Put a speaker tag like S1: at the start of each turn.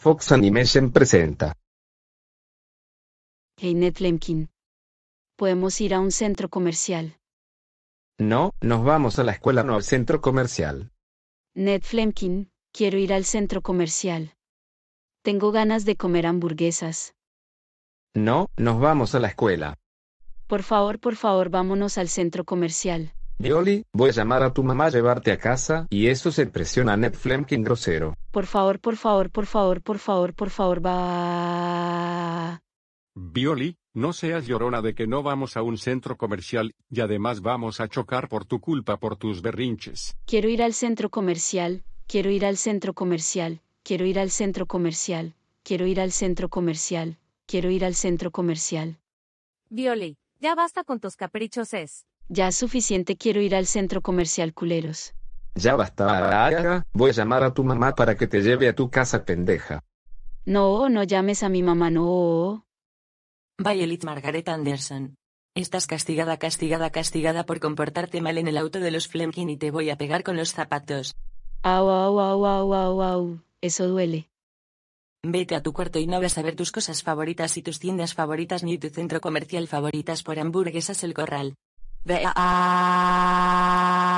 S1: Fox Animation presenta.
S2: Ned Flemkin Podemos ir a un centro comercial.
S1: No, nos vamos a la escuela, no al centro comercial.
S2: Ned Flemkin, quiero ir al centro comercial. Tengo ganas de comer hamburguesas.
S1: No, nos vamos a la escuela.
S2: Por favor, por favor, vámonos al centro comercial.
S1: Violi, voy a llamar a tu mamá a llevarte a casa, y eso se presiona a Ned Flemkin grosero.
S2: Por favor, por favor, por favor, por favor, por favor, va.
S1: Violi, no seas llorona de que no vamos a un centro comercial, y además vamos a chocar por tu culpa por tus berrinches.
S2: Quiero ir al centro comercial, quiero ir al centro comercial, quiero ir al centro comercial, quiero ir al centro comercial, quiero ir al centro comercial. Violi, ya basta con tus caprichos es. Ya es suficiente, quiero ir al centro comercial culeros.
S1: Ya basta, voy a llamar a tu mamá para que te lleve a tu casa pendeja.
S2: No, no llames a mi mamá, no.
S3: Violet Margaret Anderson. Estás castigada, castigada, castigada por comportarte mal en el auto de los Flemkin y te voy a pegar con los zapatos. Au, au, au, au, au, au. Eso duele. Vete a tu cuarto y no vas a ver tus cosas favoritas y tus tiendas favoritas ni tu centro comercial favoritas por hamburguesas El Corral. vẽ à